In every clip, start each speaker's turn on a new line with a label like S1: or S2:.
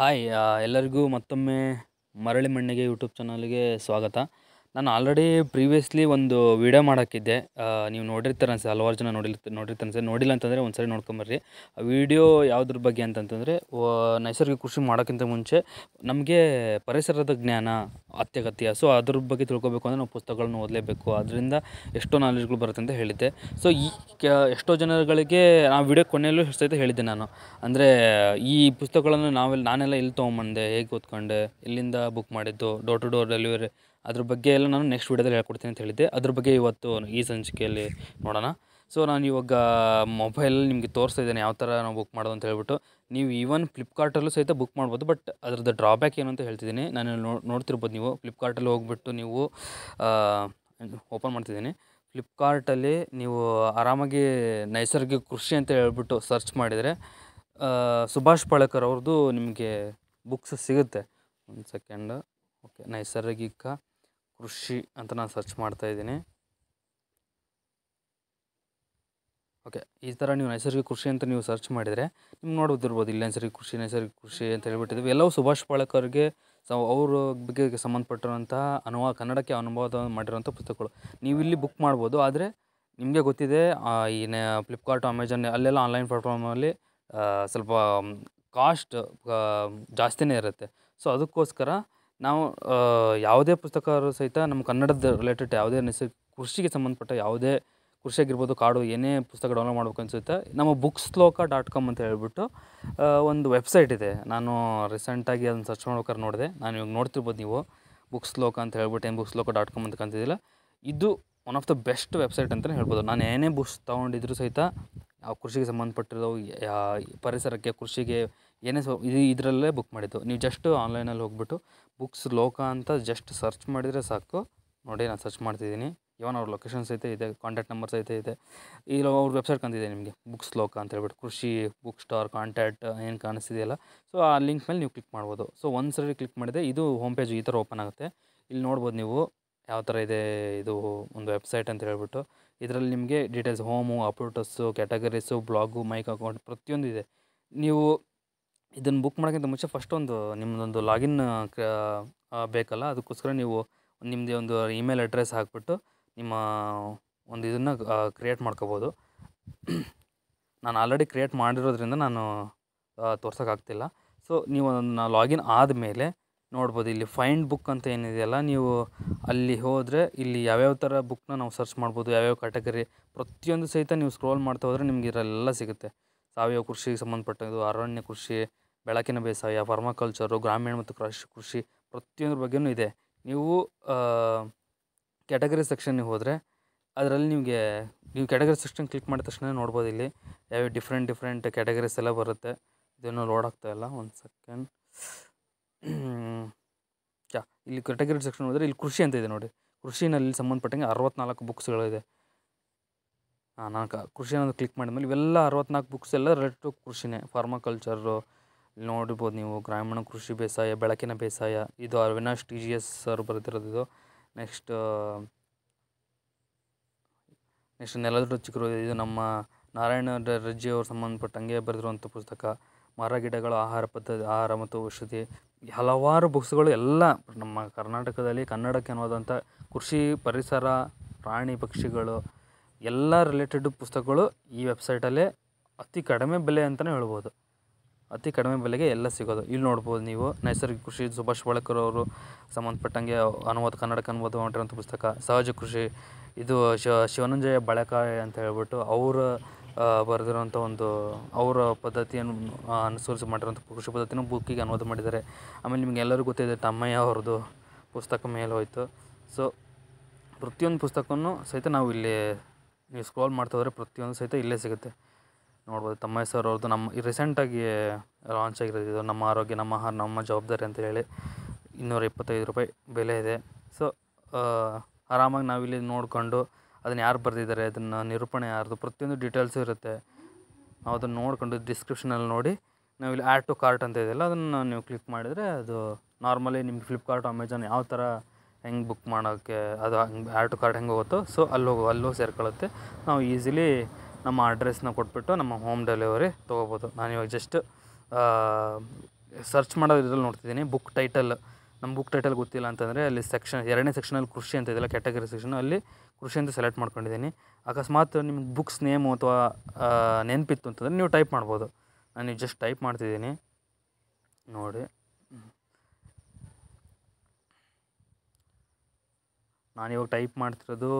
S1: hi ಎಲ್ಲರಿಗೂ ಮತ್ತೊಮ್ಮೆ ಮರಳಿ ಮಣ್ಣಿಗೆ ಯೂಟ್ಯೂಬ್ ಚಾನಲ್ಗೆ ಸ್ವಾಗತ ನಾನು ಆಲ್ರೆಡಿ ಪ್ರೀವಿಯಸ್ಲಿ ಒಂದು ವಿಡಿಯೋ ಮಾಡೋಕ್ಕಿದ್ದೆ ನೀವು ನೋಡಿರ್ತಾರೆ ಸರ್ ಹಲವಾರು ಜನ ನೋಡಿರ್ತ ನೋಡಿರ್ತಾರೆ ಸರ್ ನೋಡಿಲ್ಲ ಅಂತಂದರೆ ಒಂದು ಸರಿ ನೋಡ್ಕೊಂಬರ್ರಿ ಆ ವೀಡಿಯೋ ಯಾವುದ್ರ ಬಗ್ಗೆ ಅಂತಂತಂದರೆ ನೈಸರ್ಗಿಕ ಕೃಷಿ ಮಾಡೋಕ್ಕಿಂತ ಮುಂಚೆ ನಮಗೆ ಪರಿಸರದ ಜ್ಞಾನ ಅತ್ಯಗತ್ಯ ಸೊ ಅದ್ರ ಬಗ್ಗೆ ತಿಳ್ಕೊಬೇಕು ಅಂದರೆ ನಾವು ಪುಸ್ತಕಗಳನ್ನು ಓದಲೇಬೇಕು ಅದರಿಂದ ಎಷ್ಟೋ ನಾಲೆಜ್ಗಳು ಬರುತ್ತೆ ಅಂತ ಹೇಳಿದ್ದೆ ಸೊ ಈ ಎಷ್ಟೋ ಜನಗಳಿಗೆ ನಾವು ವಿಡಿಯೋ ಕೊನೆಯಲ್ಲೂ ಸಹಿತ ಹೇಳಿದ್ದೆ ನಾನು ಅಂದರೆ ಈ ಪುಸ್ತಕಗಳನ್ನು ನಾವೆಲ್ಲ ನಾನೆಲ್ಲ ಇಲ್ಲಿ ತೊಗೊಂಬಂದೆ ಹೇಗೆ ಓದ್ಕೊಂಡೆ ಇಲ್ಲಿಂದ ಬುಕ್ ಮಾಡಿದ್ದು ಡೋರ್ ಟು ಡೋರ್ ಡೆಲಿವರಿ ಅದ್ರ ಬಗ್ಗೆ ಎಲ್ಲ ನಾನು ನೆಕ್ಸ್ಟ್ ವೀಡಿಯೋದಲ್ಲಿ ಹೇಳ್ಕೊಡ್ತೀನಿ ಅಂತ ಹೇಳಿದ್ದೆ ಅದ್ರ ಬಗ್ಗೆ ಇವತ್ತು ಈ ಸಂಚಿಕೆಯಲ್ಲಿ ನೋಡೋಣ ಸೊ ನಾನು ಇವಾಗ ಮೊಬೈಲ್ ನಿಮಗೆ ತೋರಿಸ್ತಾ ಇದ್ದೇನೆ ಯಾವ ಥರ ನಾವು ಬುಕ್ ಮಾಡೋದು ಅಂತ ಹೇಳ್ಬಿಟ್ಟು ನೀವು ಈವನ್ ಫ್ಲಿಪ್ಕಾರ್ಟಲ್ಲೂ ಸಹಿತ ಬುಕ್ ಮಾಡ್ಬೋದು ಬಟ್ ಅದ್ರದ್ದು ಡ್ರಾಬ್ಯಾಕ್ ಏನು ಅಂತ ಹೇಳ್ತಿದ್ದೀನಿ ನಾನು ನೋಡ್ತಿರ್ಬೋದು ನೀವು ಫ್ಲಿಪ್ಕಾರ್ಟಲ್ಲಿ ಹೋಗ್ಬಿಟ್ಟು ನೀವು ಓಪನ್ ಮಾಡ್ತಿದ್ದೀನಿ ಫ್ಲಿಪ್ಕಾರ್ಟಲ್ಲಿ ನೀವು ಆರಾಮಾಗಿ ನೈಸರ್ಗಿಕ ಕೃಷಿ ಅಂತ ಹೇಳ್ಬಿಟ್ಟು ಸರ್ಚ್ ಮಾಡಿದರೆ ಸುಭಾಷ್ ಪಾಳೇಕರ್ ಅವ್ರದ್ದು ನಿಮಗೆ ಬುಕ್ಸ್ ಸಿಗುತ್ತೆ ಒಂದು ಸೆಕೆಂಡ್ ಓಕೆ ನೈಸರ್ಗಿಕ ಕೃಷಿ ಅಂತ ನಾನು ಸರ್ಚ್ ಮಾಡ್ತಾ ಇದ್ದೀನಿ ಓಕೆ ಈ ಥರ ನೀವು ನೈಸರ್ಗಿಕ ಕೃಷಿ ಅಂತ ನೀವು ಸರ್ಚ್ ಮಾಡಿದರೆ ನಿಮ್ಗೆ ನೋಡೋದಿರ್ಬೋದು ಇಲ್ಲಿ ನೈಸರ್ಗಿಕ ಕೃಷಿ ನೈಸರ್ಗಿಕ ಕೃಷಿ ಅಂತ ಹೇಳ್ಬಿಟ್ಟಿದ್ವಿ ಎಲ್ಲವೂ ಸುಭಾಷ್ ಪಾಳಕರ್ಗೆ ಸೊ ಅವ್ರ ಬಗ್ಗೆ ಸಂಬಂಧಪಟ್ಟಿರುವಂತಹ ಅನುವಾದ ಕನ್ನಡಕ್ಕೆ ಅನುವಾದ ಮಾಡಿರುವಂಥ ಪುಸ್ತಕಗಳು ನೀವು ಇಲ್ಲಿ ಬುಕ್ ಮಾಡ್ಬೋದು ಆದರೆ ನಿಮಗೆ ಗೊತ್ತಿದೆ ಈ ಫ್ಲಿಪ್ಕಾರ್ಟ್ ಅಮೆಝಾನ್ ಅಲ್ಲೆಲ್ಲ ಆನ್ಲೈನ್ ಪ್ಲಾಟ್ಫಾರ್ಮಲ್ಲಿ ಸ್ವಲ್ಪ ಕಾಸ್ಟ್ ಜಾಸ್ತಿನೇ ಇರುತ್ತೆ ಸೊ ಅದಕ್ಕೋಸ್ಕರ ನಾವು ಯಾವುದೇ ಪುಸ್ತಕ ಸಹಿತ ನಮ್ಮ ಕನ್ನಡದ ರಿಲೇಟೆಡ್ ಯಾವುದೇ ನಿಸ ಕೃಷಿಗೆ ಸಂಬಂಧಪಟ್ಟ ಯಾವುದೇ ಕೃಷಿ ಆಗಿರ್ಬೋದು ಕಾಡು ಏನೇ ಪುಸ್ತಕ ಡೌನ್ಲೋಡ್ ಮಾಡ್ಬೇಕು ಅನ್ಸುತ್ತೆ ನಮ್ಮ ಬುಕ್ಸ್ ಶ್ಲೋಕ ಡಾಟ್ ಕಾಮ್ ಅಂತ ಹೇಳ್ಬಿಟ್ಟು ಒಂದು ವೆಬ್ಸೈಟ್ ಇದೆ ನಾನು ರೀಸೆಂಟಾಗಿ ಅದನ್ನು ಸರ್ಚ್ ಮಾಡ್ಬೇಕಾದ್ರೆ ನೋಡಿದೆ ನಾನು ಇವಾಗ ನೋಡ್ತಿರ್ಬೋದು ನೀವು ಬುಕ್ಸ್ ಶ್ಲೋಕ ಅಂತ ಹೇಳ್ಬಿಟ್ಟು ಏನು ಬುಕ್ ಲೋಕ ಡಾಟ್ ಕಾಮ್ ಅಂತ ಕಂತಿದ್ದಿಲ್ಲ ಇದು one of the best website ಅಂತಲೇ ಹೇಳ್ಬೋದು ನಾನು ಏನೇ ಬುಕ್ಸ್ ತೊಗೊಂಡಿದ್ರು ಸಹಿತ ಆ ಕೃಷಿಗೆ ಸಂಬಂಧಪಟ್ಟಿರೋ ಪರಿಸರಕ್ಕೆ ಕೃಷಿಗೆ ಏನೇ ಸೊ ಇದು ಇದರಲ್ಲೇ ಬುಕ್ ಮಾಡಿದ್ದು ನೀವು ಜಸ್ಟ್ ಆನ್ಲೈನಲ್ಲಿ ಹೋಗ್ಬಿಟ್ಟು ಬುಕ್ಸ್ ಲೋಕ ಅಂತ ಜಸ್ಟ್ ಸರ್ಚ್ ಮಾಡಿದರೆ ಸಾಕು ನೋಡಿ ನಾನು ಸರ್ಚ್ ಮಾಡ್ತಿದ್ದೀನಿ ಇವನ್ ಅವ್ರ ಲೊಕೇಶನ್ ಸಹಿತ ಇದೆ ಕಾಂಟ್ಯಾಕ್ಟ್ ನಂಬರ್ ಸಹಿತ ಇದೆ ಇಲ್ಲ ಅವ್ರ ವೆಬ್ಸೈಟ್ ಕಂತಿದೆ ನಿಮಗೆ ಬುಕ್ಸ್ ಲೋಕ ಅಂತ ಹೇಳ್ಬಿಟ್ಟು ಕೃಷಿ ಬುಕ್ ಸ್ಟಾರ್ ಕಾಂಟ್ಯಾಕ್ಟ್ ಏನು ಕಾಣಿಸ್ತಿದೆಯಲ್ಲ ಸೊ ಆ ಲಿಂಕ್ ಮೇಲೆ ನೀವು ಕ್ಲಿಕ್ ಮಾಡ್ಬೋದು ಸೊ ಒಂದು ಸರಿ ಕ್ಲಿಕ್ ಮಾಡಿದೆ ಇದು ಹೋಮ್ ಪೇಜ್ ಈ ಥರ ಓಪನ್ ಆಗುತ್ತೆ ಇಲ್ಲಿ ನೋಡ್ಬೋದು ನೀವು ಯಾವ ಥರ ಇದೆ ಇದು ಒಂದು ವೆಬ್ಸೈಟ್ ಅಂತ ಹೇಳ್ಬಿಟ್ಟು ಇದರಲ್ಲಿ ನಿಮಗೆ details home uploads categories blog my account ಪ್ರತಿಯೊಂದು ಇದೆ ನೀವು ಇದನ್ನು ಬುಕ್ ಮಾಡೋಕ್ಕಿಂತ ಮುಂಚೆ ಫಸ್ಟ್ ಒಂದು ನಿಮ್ಮದೊಂದು ಲಾಗಿನ್ ಬೇಕಲ್ಲ ಅದಕ್ಕೋಸ್ಕರ ನೀವು ನಿಮ್ಮದೇ ಒಂದು ಇಮೇಲ್ ಅಡ್ರೆಸ್ ಹಾಕಿಬಿಟ್ಟು ನಿಮ್ಮ ಒಂದು ಇದನ್ನು ಕ್ರಿಯೇಟ್ ಮಾಡ್ಕೋಬೋದು ನಾನು ಆಲ್ರೆಡಿ ಕ್ರಿಯೇಟ್ ಮಾಡಿರೋದ್ರಿಂದ ನಾನು ತೋರ್ಸೋಕ್ಕಾಗ್ತಿಲ್ಲ ಸೊ ನೀವು ಲಾಗಿನ್ ಆದಮೇಲೆ ನೋಡ್ಬೋದು ಇಲ್ಲಿ ಫೈಂಡ್ ಬುಕ್ ಅಂತ ಏನಿದೆಯಲ್ಲ ನೀವು ಅಲ್ಲಿ ಹೋದರೆ ಇಲ್ಲಿ ಯಾವ್ಯಾವ ಥರ ಬುಕ್ನ ನಾವು ಸರ್ಚ್ ಮಾಡ್ಬೋದು ಯಾವ್ಯಾವ ಕ್ಯಾಟಗರಿ ಪ್ರತಿಯೊಂದು ಸಹಿತ ನೀವು ಸ್ಕ್ರೋಲ್ ಮಾಡ್ತಾ ಹೋದರೆ ನಿಮ್ಗೆ ಇರಲ್ಲೆಲ್ಲ ಸಿಗುತ್ತೆ ಸಾವಯವ ಕೃಷಿಗೆ ಸಂಬಂಧಪಟ್ಟಿದ್ದು ಅರಣ್ಯ ಕೃಷಿ ಬೆಳಕಿನ ಬೇಸಾಯ ಫಾರ್ಮಾಕಲ್ಚರು ಗ್ರಾಮೀಣ ಮತ್ತು ಕೃಷಿ ಕೃಷಿ ಪ್ರತಿಯೊಂದ್ರ ಬಗ್ಗೆನೂ ಇದೆ ನೀವು ಕ್ಯಾಟಗರಿ ಸೆಕ್ಷನ್ನಿಗೆ ಹೋದರೆ ಅದರಲ್ಲಿ ನಿಮಗೆ ನೀವು ಕ್ಯಾಟಗರಿ ಸೆಕ್ಷನ್ ಕ್ಲಿಕ್ ಮಾಡಿದ ತಕ್ಷಣ ನೋಡ್ಬೋದು ಇಲ್ಲಿ ಯಾವ ಡಿಫ್ರೆಂಟ್ ಡಿಫ್ರೆಂಟ್ ಕ್ಯಾಟಗರೀಸ್ ಎಲ್ಲ ಬರುತ್ತೆ ಇದನ್ನು ಲೋಡ್ ಆಗ್ತಾ ಒಂದು ಸೆಕೆಂಡ್ ಚಾ ಇಲ್ಲಿ ಕ್ಯಾಟಗರಿ ಸೆಕ್ಷನ್ ಹೋದರೆ ಇಲ್ಲಿ ಕೃಷಿ ಅಂತ ಇದೆ ನೋಡಿ ಕೃಷಿನಲ್ಲಿ ಸಂಬಂಧಪಟ್ಟಂಗೆ ಅರವತ್ತ್ನಾಲ್ಕು ಬುಕ್ಸ್ಗಳಿದೆ ನಾನು ಕೃಷಿ ಅನ್ನೋದು ಕ್ಲಿಕ್ ಮಾಡಿದ್ಮೇಲೆ ಇವೆಲ್ಲ ಅರವತ್ನಾಲ್ಕು ಬುಕ್ಸ್ ಎಲ್ಲ ರಿಲೇಟೆಡ್ ಟು ಕೃಷಿನೇ ಫಾರ್ಮಕಲ್ಚರು ನೋಡ್ಬೋದು ನೀವು ಗ್ರಾಮೀಣ ಕೃಷಿ ಬೇಸಾಯ ಬೆಳಕಿನ ಬೇಸಾಯ ಇದು Avinash T G S sir ಬರೆದಿರೋದು ಇದು ನೆಕ್ಸ್ಟ್ ನೆಕ್ಸ್ಟ್ ನೆಲದೊಡ್ಡ ಚಿಕ್ಕರು ಇದು ನಮ್ಮ ನಾರಾಯಣ ರಜ್ಜಿ ಸಂಬಂಧಪಟ್ಟ ಸಂಬಂಧಪಟ್ಟಂಗೆ ಬರೆದಿರುವಂಥ ಪುಸ್ತಕ ಮರ ಗಿಡಗಳು ಆಹಾರ ಪದ್ಧತಿ ಆಹಾರ ಮತ್ತು ಔಷಧಿ ಹಲವಾರು ಬುಕ್ಸ್ಗಳು ಎಲ್ಲ ನಮ್ಮ ಕರ್ನಾಟಕದಲ್ಲಿ ಕನ್ನಡಕ್ಕೆ ಅನ್ನೋದಂಥ ಕೃಷಿ ಪರಿಸರ ಪ್ರಾಣಿ ಪಕ್ಷಿಗಳು ಎಲ್ಲ ರಿಲೇಟೆಡ್ ಪುಸ್ತಕಗಳು ಈ ವೆಬ್ಸೈಟಲ್ಲೇ ಅತಿ ಕಡಿಮೆ ಬೆಲೆ ಅಂತಲೇ ಹೇಳ್ಬೋದು ಅತಿ ಕಡಿಮೆ ಬೆಲೆಗೆ ಎಲ್ಲ ಸಿಗೋದು ಇಲ್ಲಿ ನೋಡ್ಬೋದು ನೀವು ನೈಸರ್ಗಿಕ ಕೃಷಿ ಸುಭಾಷ್ ಬಳಕರ್ ಅವರು ಸಂಬಂಧಪಟ್ಟಂಗೆ ಅನುವಾದ ಕನ್ನಡಕ್ಕೆ ಅನುವಾದ ಮಾಡಿರೋಂಥ ಪುಸ್ತಕ ಸಹಜ ಕೃಷಿ ಇದು ಶಿವನಂಜಯ ಬಳಕಾಯ ಅಂತ ಹೇಳ್ಬಿಟ್ಟು ಅವರು ಬರೆದಿರುವಂಥ ಒಂದು ಅವರ ಪದ್ಧತಿಯನ್ನು ಅನುಸರಿಸಿ ಮಾಡಿರೋಂಥ ಕೃಷಿ ಪದ್ಧತಿನ ಬುಕ್ಕಿಗೆ ಅನುವಾದ ಮಾಡಿದ್ದಾರೆ ಆಮೇಲೆ ಎಲ್ಲರಿಗೂ ಗೊತ್ತಿದೆ ತಮ್ಮಯ್ಯ ಅವ್ರದ್ದು ಪುಸ್ತಕ ಮೇಲೆ ಹೋಯಿತು ಸೊ ಪ್ರತಿಯೊಂದು ಪುಸ್ತಕವೂ ಸಹಿತ ನಾವು ಇಲ್ಲಿ ನೀವು ಸ್ಕ್ರೋಲ್ ಮಾಡ್ತಿದ್ರೆ ಪ್ರತಿಯೊಂದು ಸಹಿತ ಇಲ್ಲೇ ಸಿಗುತ್ತೆ ನೋಡ್ಬೋದು ತಮ್ಮ ಹೆಸರು ಅವ್ರದ್ದು ನಮ್ಮ ರೀಸೆಂಟಾಗಿ ಲಾಂಚ್ ಆಗಿರೋದು ಇದು ನಮ್ಮ ಆರೋಗ್ಯ ನಮ್ಮ ಆಹಾರ ನಮ್ಮ ಜವಾಬ್ದಾರಿ ಅಂತ ಹೇಳಿ ಇನ್ನೂರ ಇಪ್ಪತ್ತೈದು ರೂಪಾಯಿ ಬೆಲೆ ಇದೆ ಸೊ ಆರಾಮಾಗಿ ನಾವಿಲ್ಲಿ ನೋಡಿಕೊಂಡು ಅದನ್ನು ಯಾರು ಬರೆದಿದ್ದಾರೆ ಅದನ್ನು ನಿರೂಪಣೆ ಯಾರ್ದು ಪ್ರತಿಯೊಂದು ಡೀಟೇಲ್ಸು ಇರುತ್ತೆ ನಾವು ಅದನ್ನು ನೋಡಿಕೊಂಡು ಡಿಸ್ಕ್ರಿಪ್ಷನಲ್ಲಿ ನೋಡಿ ನಾವಿಲ್ಲಿ ಆ್ಯಡ್ ಟು ಕಾರ್ಟ್ ಅಂತ ಇದೆಯಲ್ಲ ಅದನ್ನು ನೀವು ಕ್ಲಿಕ್ ಮಾಡಿದರೆ ಅದು ನಾರ್ಮಲಿ ನಿಮ್ಗೆ ಫ್ಲಿಪ್ಕಾರ್ಟ್ ಅಮೆಝಾನ್ ಯಾವ ಥರ ಹೆಂಗೆ ಬುಕ್ ಮಾಡೋಕ್ಕೆ ಅದು ಹಂಗೆ ಆ್ಯಡ್ ಕಾರ್ಡ್ ಹೆಂಗೆ ಹೋಗುತ್ತೋ ಸೊ ಅಲ್ಲಿ ಹೋಗೋ ಅಲ್ಲೂ ಸೇರ್ಕೊಳ್ಳುತ್ತೆ ನಾವು ಈಸಿಲಿ ನಮ್ಮ ಅಡ್ರೆಸ್ನ ಕೊಟ್ಬಿಟ್ಟು ನಮ್ಮ ಹೋಮ್ ಡೆಲಿವರಿ ತೊಗೋಬೋದು ನಾನು ಇವಾಗ ಜಸ್ಟ್ ಸರ್ಚ್ ಮಾಡೋ ಇದ್ರಲ್ಲಿ ನೋಡ್ತಿದ್ದೀನಿ ಬುಕ್ ಟೈಟಲ್ ನಮ್ಮ ಬುಕ್ ಟೈಟಲ್ ಗೊತ್ತಿಲ್ಲ ಅಂತಂದರೆ ಅಲ್ಲಿ ಸೆಕ್ಷನ್ ಎರಡನೇ ಸೆಕ್ಷನಲ್ಲಿ ಕೃಷಿ ಅಂತ ಇದೆಯಲ್ಲ ಕ್ಯಾಟಗರಿ ಸೆಕ್ಷನ್ ಅಲ್ಲಿ ಕೃಷಿ ಅಂತ ಸೆಲೆಕ್ಟ್ ಮಾಡ್ಕೊಂಡಿದ್ದೀನಿ ಅಕಸ್ಮಾತ್ ನಿಮ್ಗೆ ಬುಕ್ಸ್ ನೇಮು ಅಥವಾ ನೆನಪಿತ್ತು ಅಂತಂದರೆ ನೀವು ಟೈಪ್ ಮಾಡ್ಬೋದು ನಾನು ಜಸ್ಟ್ ಟೈಪ್ ಮಾಡ್ತಿದ್ದೀನಿ ನೋಡಿ ನಾನು ಇವಾಗ ಟೈಪ್ ಮಾಡ್ತಿರೋದು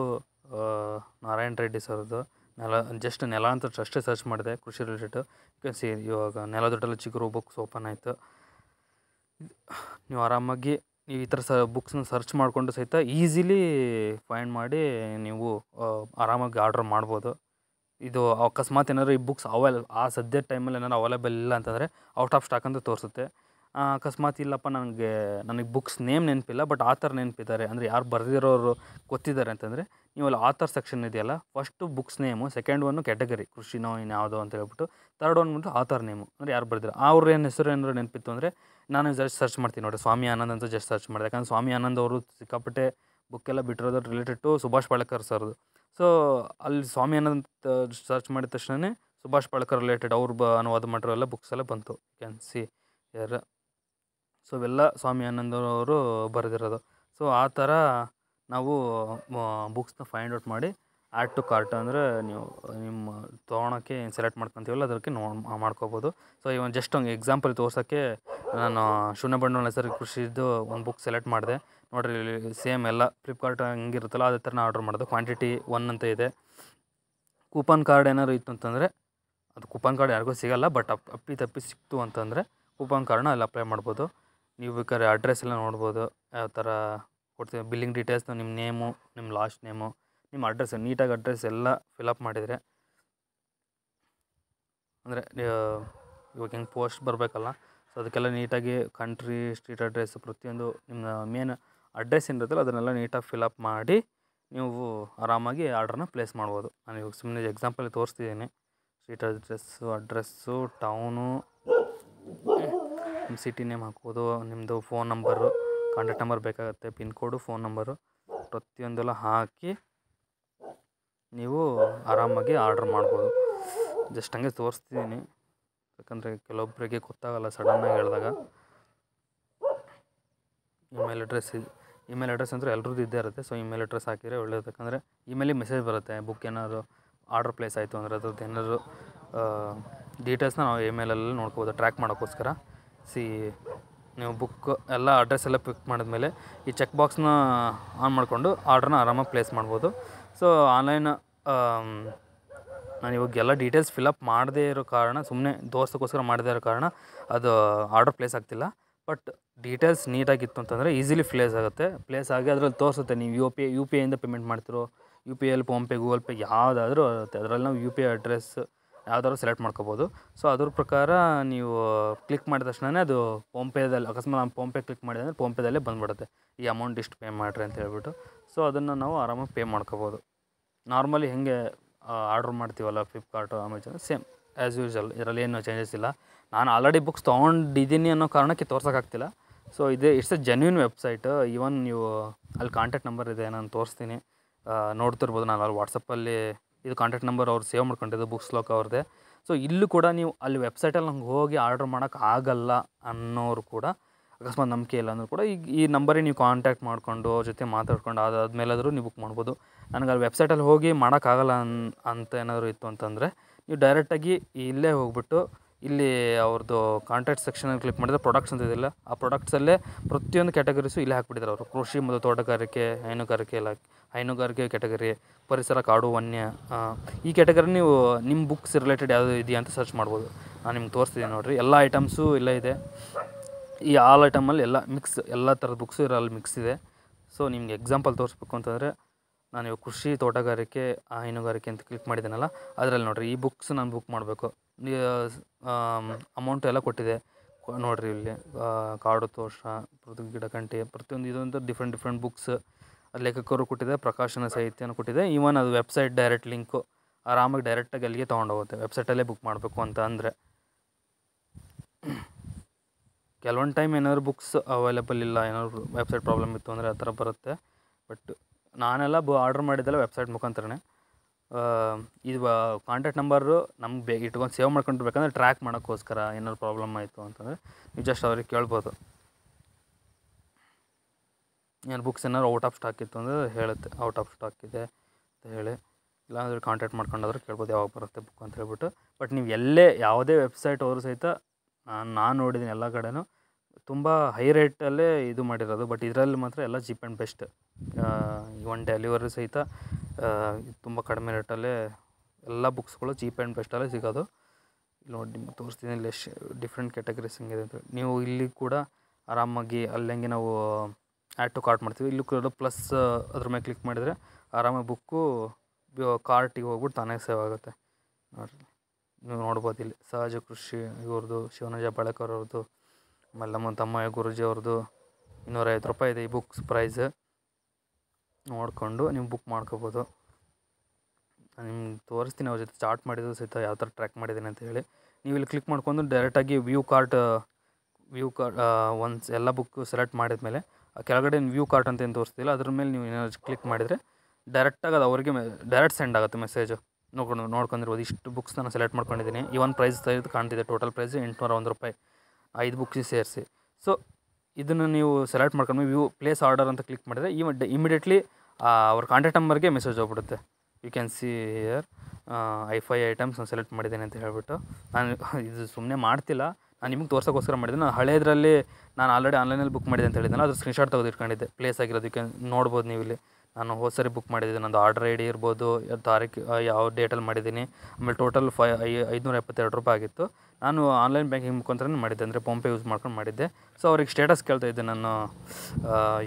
S1: ನಾರಾಯಣ್ ರೆಡ್ಡಿ ಸರ್ದು ನೆಲ ಜಸ್ಟ್ ನೆಲ ಅಂತ ಅಷ್ಟೇ ಸರ್ಚ್ ಮಾಡಿದೆ ಕೃಷಿ ರಿಲೇಟೆಡ್ ಸಿ ಇವಾಗ ನೆಲ ದೊಡ್ಡಲ್ಲ ಚಿಗುರು ಬುಕ್ಸ್ ಓಪನ್ ಆಯಿತು ನೀವು ಆರಾಮಾಗಿ ನೀವು ಈ ಥರ ಸ ಬುಕ್ಸ್ನ ಸರ್ಚ್ ಮಾಡಿಕೊಂಡು ಸಹಿತ ಈಸಿಲಿ ಫೈಂಡ್ ಮಾಡಿ ನೀವು ಆರಾಮಾಗಿ ಆರ್ಡ್ರ್ ಮಾಡ್ಬೋದು ಇದು ಅಕಸ್ಮಾತ್ ಏನಾದ್ರು ಈ ಬುಕ್ಸ್ ಅವೈಲ್ ಆ ಸದ್ಯದ ಟೈಮಲ್ಲಿ ಏನಾದ್ರು ಅವೈಲೇಬಲ್ ಇಲ್ಲ ಅಂತಂದರೆ ಔಟ್ ಆಫ್ ಸ್ಟಾಕ್ ಅಂತ ತೋರಿಸುತ್ತೆ ಅಕಸ್ಮಾತ್ ಇಲ್ಲಪ್ಪ ನನಗೆ ನನಗೆ ಬುಕ್ಸ್ ನೇಮ್ ನೆನಪಿಲ್ಲ ಬಟ್ ಆಥರ್ ನೆನಪಿದ್ದಾರೆ ಅಂದರೆ ಯಾರು ಬರೆದಿರೋರು ಗೊತ್ತಿದ್ದಾರೆ ಅಂತಂದರೆ ನೀವು ಅಲ್ಲಿ ಆಥರ್ ಸೆಕ್ಷನ್ ಇದೆಯಲ್ಲ first books name second one category ಕೃಷಿನೋ ಇನ್ನು ಯಾವುದೋ ಅಂತ ಹೇಳ್ಬಿಟ್ಟು ತರ್ಡ್ ಒನ್ ಬಂದು ಆಥರ್ ನೇಮು ಅಂದರೆ ಯಾರು ಬರೆದಿರೋ ಅವ್ರ ಏನು ಹೆಸರು ಏನಾದ್ರು ನೆನಪಿತ್ತು ಅಂದರೆ ನಾನು ಜಸ್ಟ್ ಸರ್ಚ್ ಮಾಡ್ತೀನಿ ನೋಡಿ ಸ್ವಾಮಿ ಆನಂದ್ ಅಂತ ಜಸ್ಟ್ ಸರ್ಚ್ ಮಾಡಿದೆ ಯಾಕಂದ್ರೆ ಸ್ವಾಮಿ ಆನಂದ್ ಅವರು ಸಿಕ್ಕಾಪಟ್ಟೆ ಬುಕ್ಕೆಲ್ಲ ಬಿಟ್ಟಿರೋದ್ರ ರಿಲೇಟೆಡ್ ಟು ಸುಭಾಷ್ ಪಾಳಕರ್ ಸರ್ದು ಸೊ ಅಲ್ಲಿ ಸ್ವಾಮಿ ಆನಂದ್ ಸರ್ಚ್ ಮಾಡಿದ ತಕ್ಷಣವೇ ಸುಭಾಷ್ ಪಾಳಕರ್ ರಿಲೇಟೆಡ್ ಅವ್ರು ಬ ಅನುವಾದ ಮಾಡಿರೋ ಎಲ್ಲ ಬುಕ್ಸ್ ಎಲ್ಲ ಬಂತು ಕ್ಯಾನ್ ಸಿ ಯಾರು ಸೊ ಇವೆಲ್ಲ ಸ್ವಾಮಿ ಆನಂದರವರು ಬರೆದಿರೋದು ಸೊ ಆ ಥರ ನಾವು ಬುಕ್ಸ್ನ ಫೈಂಡ್ ಔಟ್ ಮಾಡಿ ಆ್ಯಡ್ ಟು ಕಾರ್ಟ್ ಅಂದರೆ ನೀವು ನಿಮ್ಮ ತೊಗೊಳಕ್ಕೆ ಸೆಲೆಕ್ಟ್ ಮಾಡ್ಕೊತೀವಲ್ಲ ಅದಕ್ಕೆ ನೋ ಮಾಡ್ಕೋಬೋದು ಸೊ ಇವನ್ ಜಸ್ಟ್ ಒಂದು ಎಕ್ಸಾಂಪಲ್ ತೋರ್ಸೋಕ್ಕೆ ನಾನು ಶೂನ್ಯ ಬಂಡವಾಳ ಹೆಸರು ಕೃಷಿದು ಒಂದು ಬುಕ್ ಸೆಲೆಕ್ಟ್ ಮಾಡಿದೆ ನೋಡಿರಿ ಇಲ್ಲಿ ಸೇಮ್ ಎಲ್ಲ ಫ್ಲಿಪ್ಕಾರ್ಟ್ ಹಂಗಿರುತ್ತಲ್ಲ ಅದೇ ಥರ ಆರ್ಡರ್ ಮಾಡಿದೆ ಕ್ವಾಂಟಿಟಿ ಒನ್ ಅಂತ ಇದೆ ಕೂಪನ್ ಕಾರ್ಡ್ ಏನಾದ್ರು ಇತ್ತು ಅಂತಂದರೆ ಅದು ಕೂಪನ್ ಕಾರ್ಡ್ ಯಾರಿಗೂ ಸಿಗೋಲ್ಲ ಬಟ್ ಅಪ್ ಅಪ್ಪಿ ತಪ್ಪಿ ಸಿಕ್ತು ಅಂತಂದರೆ ಕೂಪನ್ ಕಾರ್ಡ್ನ ಅಲ್ಲಿ ಅಪ್ಲೈ ಮಾಡ್ಬೋದು ನೀವು ಬೇಕಾದ್ರೆ ಅಡ್ರೆಸ್ ಎಲ್ಲ ನೋಡ್ಬೋದು ಯಾವ ಥರ ಕೊಡ್ತೀವಿ ಬಿಲ್ಲಿಂಗ್ ಡೀಟೇಲ್ಸ್ ನಿಮ್ಮ ನೇಮು ನಿಮ್ಮ ಲಾಸ್ಟ್ ನೇಮು ನಿಮ್ಮ ಅಡ್ರೆಸ್ ನೀಟಾಗಿ ಅಡ್ರೆಸ್ ಎಲ್ಲ ಫಿಲಪ್ ಮಾಡಿದರೆ ಅಂದರೆ ಇವಾಗ ಹೆಂಗೆ ಪೋಸ್ಟ್ ಬರಬೇಕಲ್ಲ ಸೊ ಅದಕ್ಕೆಲ್ಲ ನೀಟಾಗಿ ಕಂಟ್ರಿ ಸ್ಟ್ರೀಟ್ ಅಡ್ರೆಸ್ ಪ್ರತಿಯೊಂದು ನಿಮ್ಮ ಮೇನ್ ಅಡ್ರೆಸ್ ಏನಿರುತ್ತಲ್ಲ ಅದನ್ನೆಲ್ಲ ನೀಟಾಗಿ ಫಿಲಪ್ ಮಾಡಿ ನೀವು ಆರಾಮಾಗಿ ಆರ್ಡ್ರನ್ನ ಪ್ಲೇಸ್ ಮಾಡ್ಬೋದು ನಾನು ಇವಾಗ ಸುಮ್ಮನೆ ಎಕ್ಸಾಂಪಲ್ ತೋರಿಸ್ತಿದ್ದೀನಿ ಸ್ಟ್ರೀಟ್ ಅಡ್ರೆಸ್ಸು ಅಡ್ರೆಸ್ಸು ಟೌನು ನಿಮ್ಮ ಸಿಟಿ ನೇಮ್ ಹಾಕ್ಬೋದು ನಿಮ್ಮದು ಫೋನ್ ನಂಬರು ಕಾಂಟ್ಯಾಕ್ಟ್ ನಂಬರ್ ಬೇಕಾಗುತ್ತೆ ಪಿನ್ ಕೋಡು ಫೋನ್ ನಂಬರು ಪ್ರತಿಯೊಂದೆಲ್ಲ ಹಾಕಿ ನೀವು ಆರಾಮಾಗಿ ಆರ್ಡ್ರ್ ಮಾಡ್ಬೋದು ಜಸ್ಟ್ ಹಂಗೆ ತೋರಿಸ್ತಿದ್ದೀನಿ ಯಾಕಂದರೆ ಕೆಲವೊಬ್ಬರಿಗೆ ಗೊತ್ತಾಗಲ್ಲ ಸಡನ್ನಾಗಿ ಹೇಳಿದಾಗ ಇಮೇಲ್ ಅಡ್ರೆಸ್ ಇಮೇಲ್ ಅಡ್ರೆಸ್ ಅಂದರೆ ಎಲ್ರದ್ದು ಇದ್ದೇ ಇರುತ್ತೆ ಸೊ ಇಮೇಲ್ ಅಡ್ರೆಸ್ ಹಾಕಿದರೆ ಒಳ್ಳೆಯದು ಯಾಕಂದರೆ ಇಮೇಲಿಗೆ ಮೆಸೇಜ್ ಬರುತ್ತೆ ಬುಕ್ ಏನಾದರೂ ಆರ್ಡ್ರ್ ಪ್ಲೇಸ್ ಆಯಿತು ಅಂದರೆ ಅದ್ರದ್ದು ಏನಾದರೂ ಡೀಟೇಲ್ಸ್ನ ನಾವು ಇಮೇಲಲ್ಲಿ ನೋಡ್ಕೋಬೋದು ಟ್ರ್ಯಾಕ್ ಮಾಡೋಕ್ಕೋಸ್ಕರ ಸಿ ನೀವು ಬುಕ್ ಎಲ್ಲ ಅಡ್ರೆಸ್ ಎಲ್ಲ ಪಿಕ್ ಮಾಡಿದ್ಮೇಲೆ ಈ ಚೆಕ್ ಬಾಕ್ಸ್ನ ಆನ್ ಮಾಡಿಕೊಂಡು ಆರ್ಡ್ರನ್ನ ಆರಾಮಾಗಿ ಪ್ಲೇಸ್ ಮಾಡ್ಬೋದು ಸೊ ಆನ್ಲೈನ್ ನಾನು ಇವಾಗ ಎಲ್ಲ ಡೀಟೇಲ್ಸ್ ಫಿಲಪ್ ಮಾಡದೇ ಇರೋ ಕಾರಣ ಸುಮ್ಮನೆ ದೋಸ್ತಕ್ಕೋಸ್ಕರ ಮಾಡದೇ ಇರೋ ಕಾರಣ ಅದು ಆರ್ಡರ್ ಪ್ಲೇಸ್ ಆಗ್ತಿಲ್ಲ ಬಟ್ ಡೀಟೇಲ್ಸ್ ನೀಟಾಗಿತ್ತು ಅಂತಂದರೆ ಈಸಿಲಿ ಪ್ಲೇಸ್ ಆಗುತ್ತೆ ಪ್ಲೇಸ್ ಆಗಿ ಅದರಲ್ಲಿ ತೋರಿಸುತ್ತೆ ನೀವು ಯು ಪಿ ಯು ಪಿ ಐಯಿಂದ ಪೇಮೆಂಟ್ ಮಾಡ್ತಿರೋ ಯು ಪಿ ಐಲಿ ಫೋನ್ಪೇ ಗೂಗಲ್ ಪೇ ಯಾವುದಾದ್ರೂ ಅದರಲ್ಲಿ ನಾವು ಯು ಪಿ ಐ ಅಡ್ರೆಸ್ ಯಾವ್ದಾದ್ರು ಸೆಲೆಕ್ಟ್ ಮಾಡ್ಕೋಬೋದು ಸೊ ಅದ್ರ ಪ್ರಕಾರ ನೀವು ಕ್ಲಿಕ್ ಮಾಡಿದ ತಕ್ಷಣವೇ ಅದು ಫೋನ್ಪೇದಲ್ಲಿ ಅಕಸ್ಮಾತ್ ನಾನು ಫೋನ್ಪೇ ಕ್ಲಿಕ್ ಮಾಡಿದೆ ಅಂದರೆ ಫೋನ್ಪೇದಲ್ಲೇ ಬಂದುಬಿಡುತ್ತೆ ಈ ಅಮೌಂಟ್ ಇಷ್ಟು ಪೇ ಮಾಡಿರಿ ಅಂತ ಹೇಳ್ಬಿಟ್ಟು ಸೊ ಅದನ್ನು ನಾವು ಆರಾಮಾಗಿ ಪೇ ಮಾಡ್ಕೋಬೋದು ನಾರ್ಮಲಿ ಹೇಗೆ ಆರ್ಡ್ರ್ ಮಾಡ್ತೀವಲ್ಲ Flipkart Amazon same as usual ಇದರಲ್ಲಿ ಏನು ಚೇಂಜಸ್ ಇಲ್ಲ ನಾನು ಆಲ್ರೆಡಿ ಬುಕ್ಸ್ ತೊಗೊಂಡಿದ್ದೀನಿ ಅನ್ನೋ ಕಾರಣಕ್ಕೆ ತೋರ್ಸೋಕ್ಕಾಗ್ತಿಲ್ಲ ಸೊ ಇದೇ it's a genuine website even ನೀವು ಅಲ್ಲಿ ಕಾಂಟ್ಯಾಕ್ಟ್ ನಂಬರ್ ಇದೆ ನಾನು ತೋರಿಸ್ತೀನಿ ನೋಡ್ತಿರ್ಬೋದು ನಾನು ಅಲ್ಲಿ ವಾಟ್ಸಪ್ಪಲ್ಲಿ ಇದು ಕಾಂಟ್ಯಾಕ್ಟ್ ನಂಬರ್ ಅವ್ರು ಸೇವ್ ಮಾಡ್ಕೊಂಡಿದ್ದು ಬುಕ್ಸ್ ಲಾಕ್ ಅವ್ರದ್ದೇ ಸೊ ಇಲ್ಲೂ ಕೂಡ ನೀವು ಅಲ್ಲಿ ವೆಬ್ಸೈಟಲ್ಲಿ ನಂಗೆ ಹೋಗಿ ಆರ್ಡ್ರ್ ಮಾಡೋಕೆ ಆಗಲ್ಲ ಅನ್ನೋರು ಕೂಡ ಅಕಸ್ಮಾತ್ ನಂಬಿಕೆ ಇಲ್ಲ ಅಂದರೂ ಕೂಡ ಈಗ ಈ ನಂಬರೇ ನೀವು ಕಾಂಟ್ಯಾಕ್ಟ್ ಮಾಡಿಕೊಂಡು ಅವ್ರ ಜೊತೆ ಮಾತಾಡ್ಕೊಂಡು ಅದಾದ್ಮೇಲಾದರೂ ನೀವು ಬುಕ್ ಮಾಡ್ಬೋದು ನನಗೆ ಅಲ್ಲಿ ವೆಬ್ಸೈಟಲ್ಲಿ ಹೋಗಿ ಮಾಡೋಕ್ಕಾಗಲ್ಲ ಅನ್ ಅಂತ ಏನಾದರೂ ಇತ್ತು ಅಂತಂದರೆ ನೀವು ಡೈರೆಕ್ಟಾಗಿ ಇಲ್ಲೇ ಹೋಗ್ಬಿಟ್ಟು ಇಲ್ಲಿ ಅವ್ರದ್ದು ಕಾಂಟ್ರಾಕ್ಟ್ ಸೆಕ್ಷನಲ್ಲಿ ಕ್ಲಿಕ್ ಮಾಡಿದ್ರೆ ಪ್ರಾಡಕ್ಟ್ಸ್ ಅಂತ ಇದೆಯಲ್ಲ ಆ ಪ್ರಾಡಕ್ಟ್ಸಲ್ಲೇ ಪ್ರತಿಯೊಂದು ಕ್ಯಾಟಗರೀಸು ಇಲ್ಲೇ ಹಾಕ್ಬಿಟ್ಟಿದ್ರು ಅವರು ಕೃಷಿ ಮತ್ತು ತೋಟಗಾರಿಕೆ ಹೈನುಗಾರಿಕೆ ಇಲ್ಲ ಹೈನುಗಾರಿಕೆ ಕ್ಯಾಟಗರಿ ಪರಿಸರ ಕಾಡು ವನ್ಯ ಈ ಕ್ಯಾಟಗರಿ ನೀವು ನಿಮ್ಮ ಬುಕ್ಸ್ ರಿಲೇಟೆಡ್ ಯಾವುದು ಇದೆಯಾ ಅಂತ ಸರ್ಚ್ ಮಾಡ್ಬೋದು ನಾನು ನಿಮ್ಗೆ ತೋರಿಸ್ತಿದ್ದೀನಿ ನೋಡಿರಿ ಎಲ್ಲ ಐಟಮ್ಸು ಇಲ್ಲ ಇದೆ ಈ ಆಲ್ ಐಟಮಲ್ಲಿ ಎಲ್ಲ ಮಿಕ್ಸ್ ಎಲ್ಲ ಥರದ ಬುಕ್ಸು ಇರೋ ಅಲ್ಲಿ ಮಿಕ್ಸ್ ಇದೆ ಸೊ ನಿಮ್ಗೆ ಎಕ್ಸಾಂಪಲ್ ತೋರಿಸ್ಬೇಕು ಅಂತಂದರೆ ನಾನು ಇವಾಗ ಕೃಷಿ ತೋಟಗಾರಿಕೆ ಹೈನುಗಾರಿಕೆ ಅಂತ ಕ್ಲಿಕ್ ಮಾಡಿದ್ದೀನಲ್ಲ ಅದರಲ್ಲಿ ನೋಡಿರಿ ಈ ಬುಕ್ಸ್ ನಾನು ಬುಕ್ ಮಾಡಬೇಕು ಅಮೌಂಟ್ ಎಲ್ಲ ಕೊಟ್ಟಿದೆ ನೋಡಿರಿ ಇಲ್ಲಿ ಕಾಡು ತೋಷ ಗಿಡಕಂಟಿ ಪ್ರತಿಯೊಂದು ಇದೊಂದು ಡಿಫ್ರೆಂಟ್ ಡಿಫ್ರೆಂಟ್ ಬುಕ್ಸ್ ಲೇಖಕರು ಕೊಟ್ಟಿದೆ ಪ್ರಕಾಶನ ಸಾಹಿತ್ಯನೂ ಕೊಟ್ಟಿದೆ ಇವನ್ ಅದು ವೆಬ್ಸೈಟ್ ಡೈರೆಕ್ಟ್ ಲಿಂಕು ಆರಾಮಾಗಿ ಡೈರೆಕ್ಟಾಗಿ ಅಲ್ಲಿಗೆ ತೊಗೊಂಡೋಗುತ್ತೆ ವೆಬ್ಸೈಟಲ್ಲೇ ಬುಕ್ ಮಾಡಬೇಕು ಅಂತ ಅಂದರೆ ಕೆಲವೊಂದು ಟೈಮ್ ಏನಾದ್ರು ಬುಕ್ಸ್ ಅವೈಲೇಬಲ್ ಇಲ್ಲ ಏನಾದ್ರು ವೆಬ್ಸೈಟ್ ಪ್ರಾಬ್ಲಮ್ ಇತ್ತು ಅಂದರೆ ಆ ಥರ ಬರುತ್ತೆ ಬಟ್ ನಾನೆಲ್ಲ ಬ ಆರ್ಡ್ರ್ ಮಾಡಿದ್ದೆಲ್ಲ ವೆಬ್ಸೈಟ್ ಮುಖಾಂತರನೇ ಇದು ಕಾಂಟ್ಯಾಕ್ಟ್ ನಂಬರು ನಮ್ಗೆ ಬೇಗ ಇಟ್ಕೊಂಡು ಸೇವ್ ಮಾಡ್ಕೊಂಡು ಬೇಕಂದ್ರೆ ಟ್ರ್ಯಾಕ್ ಮಾಡೋಕ್ಕೋಸ್ಕರ ಏನಾದ್ರು ಪ್ರಾಬ್ಲಮ್ ಆಯಿತು ಅಂತಂದರೆ ನೀವು ಜಸ್ಟ್ ಅವ್ರಿಗೆ ಕೇಳ್ಬೋದು ಏನು ಬುಕ್ಸ್ ಏನಾದ್ರು ಔಟ್ ಆಫ್ ಸ್ಟಾಕ್ ಇತ್ತು ಅಂದರೆ ಹೇಳುತ್ತೆ ಔಟ್ ಆಫ್ ಸ್ಟಾಕ್ ಇದೆ ಅಂತ ಹೇಳಿ ಇಲ್ಲಾಂದ್ರೆ ಕಾಂಟ್ಯಾಕ್ಟ್ ಮಾಡ್ಕೊಂಡಾದ್ರೂ ಕೇಳ್ಬೋದು ಯಾವಾಗ ಬರುತ್ತೆ ಬುಕ್ ಅಂತ ಹೇಳ್ಬಿಟ್ಟು ಬಟ್ ನೀವು ಎಲ್ಲೇ ಯಾವುದೇ ವೆಬ್ಸೈಟ್ ಅವರು ಸಹಿತ ನಾನು ನೋಡಿದ್ದೀನಿ ಎಲ್ಲ ಕಡೆನೂ ತುಂಬ ಹೈ ರೇಟಲ್ಲೇ ಇದು ಮಾಡಿರೋದು ಬಟ್ ಇದರಲ್ಲಿ ಮಾತ್ರ ಎಲ್ಲ cheap and best one delivery ಸಹಿತ ತುಂಬ ಕಡಿಮೆ ರೇಟಲ್ಲೇ ಎಲ್ಲ ಬುಕ್ಸ್ಗಳು ಚೀಪ್ ಆ್ಯಂಡ್ ಬೆಸ್ಟಲ್ಲೇ ಸಿಗೋದು ಇಲ್ಲಿ ನೋಡಿ ನಿಮ್ಗೆ ತೋರಿಸ್ತೀನಿ ಇಲ್ಲಿ ಎಷ್ಟು ಡಿಫ್ರೆಂಟ್ ಕ್ಯಾಟಗರೀಸ್ ಹಿಂಗಿದೆ ಅಂತ ನೀವು ಇಲ್ಲಿ ಕೂಡ ಆರಾಮಾಗಿ ಅಲ್ಲಿ ನಾವು ಆ್ಯಡ್ ಟು ಕಾರ್ಟ್ ಮಾಡ್ತೀವಿ ಇಲ್ಲಿ ಕೂಡ ಪ್ಲಸ್ ಅದ್ರ ಮೇಲೆ ಕ್ಲಿಕ್ ಮಾಡಿದರೆ ಆರಾಮಾಗಿ ಬುಕ್ಕು ಕಾರ್ಟಿಗೆ ಹೋಗ್ಬಿಟ್ಟು ತಾನೇ ಸೇವ್ ಆಗುತ್ತೆ ನೋಡಿರಿ ನೀವು ನೋಡ್ಬೋದು ಇಲ್ಲಿ ಸಹಜ ಕೃಷಿ ಇವ್ರದ್ದು ಶಿವನಜ ಬಳಕರ್ ಅವ್ರದ್ದು ಆಮೇಲೆ ನಮ್ಮ ತಮ್ಮ ಗುರುಜಿ ಅವ್ರದ್ದು ಇನ್ನೂರೈವತ್ತು ರೂಪಾಯಿ ಇದೆ ಈ ಬುಕ್ಸ್ ಪ್ರೈಸ್ ನೋಡಿಕೊಂಡು ನೀವು ಬುಕ್ ಮಾಡ್ಕೋಬೋದು ನಿಮ್ಗೆ ತೋರಿಸ್ತೀನಿ ಅವ್ರ ಜೊತೆ ಚಾರ್ಟ್ ಮಾಡಿದ್ದು ಸಹಿತ ಯಾವ ಥರ ಟ್ರ್ಯಾಕ್ ಮಾಡಿದ್ದೀನಿ ಅಂತ ಹೇಳಿ ನೀವು ಇಲ್ಲಿ ಕ್ಲಿಕ್ ಮಾಡ್ಕೊಂಡು ಡೈರೆಕ್ಟಾಗಿ view cart view cart once ಎಲ್ಲ ಬುಕ್ ಸೆಲೆಕ್ಟ್ ಮಾಡಿದ ಮೇಲೆ ಕೆಳಗಡೆ ವ್ಯೂ ಕಾರ್ಟ್ ಅಂತ ಏನು ತೋರಿಸ್ತಿಲ್ಲ ಅದ್ರ ಮೇಲೆ ನೀವು ಏನಾದ್ರು ಕ್ಲಿಕ್ ಮಾಡಿದರೆ ಡೈರೆಕ್ಟಾಗಿ ಅದು ಅವರಿಗೆ ಡೈರೆಕ್ಟ್ ಸೆಂಡ್ ಆಗುತ್ತೆ ಮೆಸೇಜು ನೋಡ್ಕೊಂಡು ನೋಡ್ಕೊಂಡಿರ್ಬೋದು ಇಷ್ಟು ಬುಕ್ಸ್ ನಾನು ಸೆಲೆಕ್ಟ್ ಮಾಡ್ಕೊಂಡಿದ್ದೀನಿ ಈ ಒಂದು ಪ್ರೈಸ್ ತೆಗೆದು ಕಾಣ್ತಿದೆ ಟೋಟಲ್ ಪ್ರೈಸ್ ಎಂಟುನೂರ ಒಂದು ರೂಪಾಯಿ ಐದು ಬುಕ್ಸಿಗೆ ಸೇರಿಸಿ ಸೊ ಇದನ್ನು ನೀವು ಸೆಲೆಕ್ಟ್ ಮಾಡ್ಕೊಂಡು ವ್ಯೂ ಪ್ಲೇಸ್ ಆರ್ಡರ್ ಅಂತ ಕ್ಲಿಕ್ ಮಾಡಿದರೆ ಈ ಇಮಿಡಿಯೇಟ್ಲಿ ಅವ್ರ ಕಾಂಟ್ಯಾಕ್ಟ್ ನಂಬರ್ಗೆ ಮೆಸೇಜ್ ಹೋಗ್ಬಿಡುತ್ತೆ you can see here I five items ನಾನು ಸೆಲೆಕ್ಟ್ ಮಾಡಿದ್ದೇನೆ ಅಂತ ಹೇಳಿಬಿಟ್ಟು ನಾನು ಇದು ಸುಮ್ಮನೆ ಮಾಡ್ತಿಲ್ಲ ನಾನು ನಿಮಗೆ ತೋರ್ಸೋಕ್ಕೋಸ್ಕರ ಮಾಡಿದ್ದೆ ನಾನು ಹಳೆಯದರಲ್ಲಿ ನಾನು ಆಲ್ರೆಡಿ ಆನ್ಲೈನಲ್ಲಿ ಬುಕ್ ಮಾಡಿದೆ ಅಂತ ಹೇಳಿದ್ದೆ ಅದು ಸ್ಕ್ರೀನ್ಶಾಟ್ ತೆಗೆದು ಇಟ್ಕೊಂಡಿದ್ದೆ ಪ್ಲೇಸ್ ಆಗಿರೋದು ಯು ಕ್ಯಾನ್ ನೋಡ್ಬೋದು ನೀವು ಇಲ್ಲಿ ನಾನು ಹೋದ ಸರಿ ಬುಕ್ ಮಾಡಿದ್ದೆ ನಂದು ಆರ್ಡ್ರ್ ಐ ಡಿ ಇರ್ಬೋದು ತಾರೀಕು ಯಾವ ಡೇಟಲ್ಲಿ ಮಾಡಿದ್ದೀನಿ ಆಮೇಲೆ ಟೋಟಲ್ ಫೈ ಐದುನೂರ ಎಪ್ಪತ್ತೆರಡು ರೂಪಾಯಿ ಆಗಿತ್ತು ನಾನು ಆನ್ಲೈನ್ ಬ್ಯಾಂಕಿಂಗ್ ಮುಖಾಂತರ ಮಾಡಿದ್ದೆ ಅಂದರೆ ಪೋನ್ಪೇ ಯೂಸ್ ಮಾಡ್ಕೊಂಡು ಮಾಡಿದ್ದೆ ಸೊ ಅವ್ರಿಗೆ ಸ್ಟೇಟಸ್ ಇದ್ದೆ ನಾನು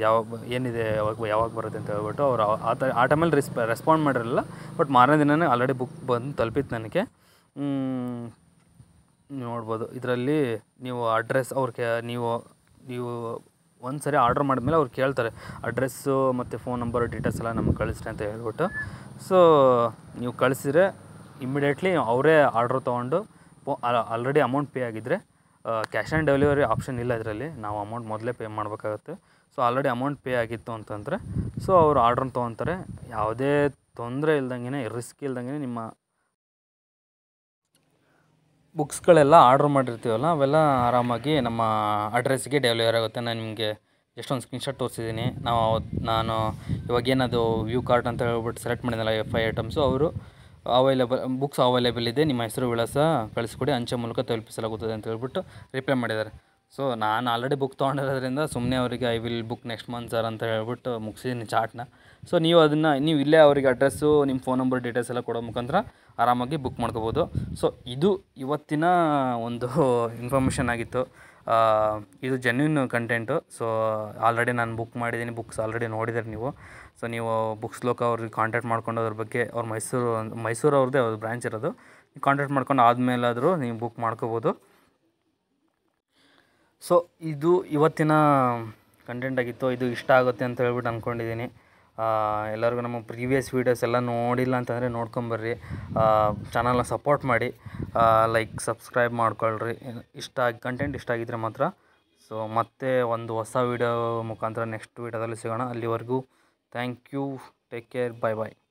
S1: ಯಾವ ಏನಿದೆ ಯಾವಾಗ ಯಾವಾಗ ಬರುತ್ತೆ ಅಂತ ಹೇಳ್ಬಿಟ್ಟು ಅವರು ಆ ಥರ ಆ ಟೈಮಲ್ಲಿ ರಿಸ್ಪ ರೆಸ್ಪಾಂಡ್ ಮಾಡಿರಲಿಲ್ಲ ಬಟ್ ಮಾರನೇ ದಿನವೇ ಆಲ್ರೆಡಿ ಬುಕ್ ಬಂದು ತಲುಪಿತ್ತು ನನಗೆ ನೋಡ್ಬೋದು ಇದರಲ್ಲಿ ನೀವು ಅಡ್ರೆಸ್ ಅವ್ರಿಗೆ ನೀವು ನೀವು ಒಂದು ಸರಿ ಆರ್ಡ್ರ್ ಮಾಡಿದ್ಮೇಲೆ ಅವ್ರು ಕೇಳ್ತಾರೆ ಅಡ್ರೆಸ್ಸು ಮತ್ತು ಫೋನ್ ನಂಬರ್ ಡೀಟೇಲ್ಸ್ ಎಲ್ಲ ನಮ್ಗೆ ಕಳಿಸ್ರಿ ಅಂತ ಹೇಳ್ಬಿಟ್ಟು ಸೊ ನೀವು ಕಳಿಸಿದ್ರೆ ಇಮ್ಮಿಡಿಯೇಟ್ಲಿ ಅವರೇ ಆರ್ಡ್ರ್ ತೊಗೊಂಡು ಪೋ ಆಲ್ರೆಡಿ ಅಮೌಂಟ್ ಪೇ ಆಗಿದ್ದರೆ ಕ್ಯಾಶ್ ಆ್ಯಂಡ್ ಡೆಲಿವರಿ ಆಪ್ಷನ್ ಇಲ್ಲ ಇದರಲ್ಲಿ ನಾವು ಅಮೌಂಟ್ ಮೊದಲೇ ಪೇ ಮಾಡಬೇಕಾಗುತ್ತೆ ಸೊ ಆಲ್ರೆಡಿ ಅಮೌಂಟ್ ಪೇ ಆಗಿತ್ತು ಅಂತಂದರೆ ಸೊ ಅವರು ಆರ್ಡ್ರನ್ನ ತೊಗೊತಾರೆ ಯಾವುದೇ ತೊಂದರೆ ಇಲ್ದಂಗೆ ರಿಸ್ಕ್ ಇಲ್ದಂಗೆ ನಿಮ್ಮ ಬುಕ್ಸ್ಗಳೆಲ್ಲ ಆರ್ಡ್ರ್ ಮಾಡಿರ್ತೀವಲ್ಲ ಅವೆಲ್ಲ ಆರಾಮಾಗಿ ನಮ್ಮ ಅಡ್ರೆಸ್ಗೆ ಡೆಲಿವರಿ ಆಗುತ್ತೆ ನಾನು ನಿಮಗೆ ಜಸ್ಟ್ ಒಂದು ಸ್ಕ್ರೀನ್ಶಾಟ್ ತೋರಿಸಿದ್ದೀನಿ ನಾವು ನಾನು ಏನದು ವ್ಯೂ ಕಾರ್ಟ್ ಅಂತ ಹೇಳ್ಬಿಟ್ಟು ಸೆಲೆಕ್ಟ್ ಮಾಡಿದ್ನಲ್ಲ ಎಫ್ ಐ ಐಟಮ್ಸು ಅವರು ಅವೈಲೇಬಲ್ ಬುಕ್ಸ್ ಅವೈಲೇಬಲ್ ಇದೆ ನಿಮ್ಮ ಹೆಸರು ವಿಳಾಸ ಕಳಿಸ್ಕೊಡಿ ಅಂಚೆ ಮೂಲಕ ತಲುಪಿಸಲಾಗುತ್ತದೆ ಅಂತ ಹೇಳ್ಬಿಟ್ಟು ರಿಪ್ಲೈ ಮಾಡಿದ್ದಾರೆ ಸೊ ನಾನು ಆಲ್ರೆಡಿ ಬುಕ್ ತೊಗೊಂಡಿರೋದ್ರಿಂದ ಸುಮ್ಮನೆ ಅವರಿಗೆ I will book next month sir ಅಂತ ಹೇಳ್ಬಿಟ್ಟು ಮುಗಿಸಿದ್ದೀನಿ ಚಾಟ್ನ ಸೊ ನೀವು ಅದನ್ನು ನೀವು ಇಲ್ಲೇ ಅವರಿಗೆ ಅಡ್ರೆಸ್ಸು ನಿಮ್ಮ ಫೋನ್ ನಂಬರ್ ಡೀಟೇಲ್ಸ್ ಎಲ್ಲ ಕೊಡೋ ಮುಖಾಂತರ ಆರಾಮಾಗಿ ಬುಕ್ ಮಾಡ್ಕೋಬೋದು ಸೊ ಇದು ಇವತ್ತಿನ ಒಂದು ಇನ್ಫಾರ್ಮೇಷನ್ ಆಗಿತ್ತು ಇದು ಜೆನ್ಯೂನ್ ಕಂಟೆಂಟು ಸೊ ಆಲ್ರೆಡಿ ನಾನು ಬುಕ್ ಮಾಡಿದ್ದೀನಿ ಬುಕ್ಸ್ ಆಲ್ರೆಡಿ ನೋಡಿದ್ದೀರಿ ನೀವು ಸೊ ನೀವು ಬುಕ್ಸ್ ಲೋಕ ಅವ್ರಿಗೆ ಕಾಂಟ್ಯಾಕ್ಟ್ ಮಾಡ್ಕೊಂಡು ಅದ್ರ ಬಗ್ಗೆ ಅವ್ರು ಮೈಸೂರು ಮೈಸೂರು ಅವ್ರದ್ದೇ ಅವ್ರ ಬ್ರ್ಯಾಂಚ್ ಇರೋದು ಕಾಂಟ್ಯಾಕ್ಟ್ ಮಾಡ್ಕೊಂಡು ಆದಮೇಲಾದರೂ ನೀವು ಬುಕ್ ಮಾಡ್ಕೋಬೋದು ಸೊ ಇದು ಇವತ್ತಿನ ಕಂಟೆಂಟ್ ಆಗಿತ್ತು ಇದು ಇಷ್ಟ ಆಗುತ್ತೆ ಅಂತ ಹೇಳ್ಬಿಟ್ಟು ಅಂದ್ಕೊಂಡಿದ್ದೀನಿ ಎಲ್ಲರಿಗೂ ನಮ್ಮ ಪ್ರೀವಿಯಸ್ ವೀಡಿಯೋಸ್ ಎಲ್ಲ ನೋಡಿಲ್ಲ ಅಂತಂದರೆ ನೋಡ್ಕೊಂಬರ್ರಿ ಚಾನಲ್ನ ಸಪೋರ್ಟ್ ಮಾಡಿ ಲೈಕ್ ಸಬ್ಸ್ಕ್ರೈಬ್ ಮಾಡ್ಕೊಳ್ರಿ ಇಷ್ಟ ಆಗಿ ಕಂಟೆಂಟ್ ಇಷ್ಟ ಆಗಿದ್ದರೆ ಮಾತ್ರ ಸೊ ಮತ್ತೆ ಒಂದು ಹೊಸ ವೀಡಿಯೋ ಮುಖಾಂತರ ನೆಕ್ಸ್ಟ್ ವೀಡಿಯೋದಲ್ಲಿ ಸಿಗೋಣ ಅಲ್ಲಿವರೆಗೂ thank you take care bye bye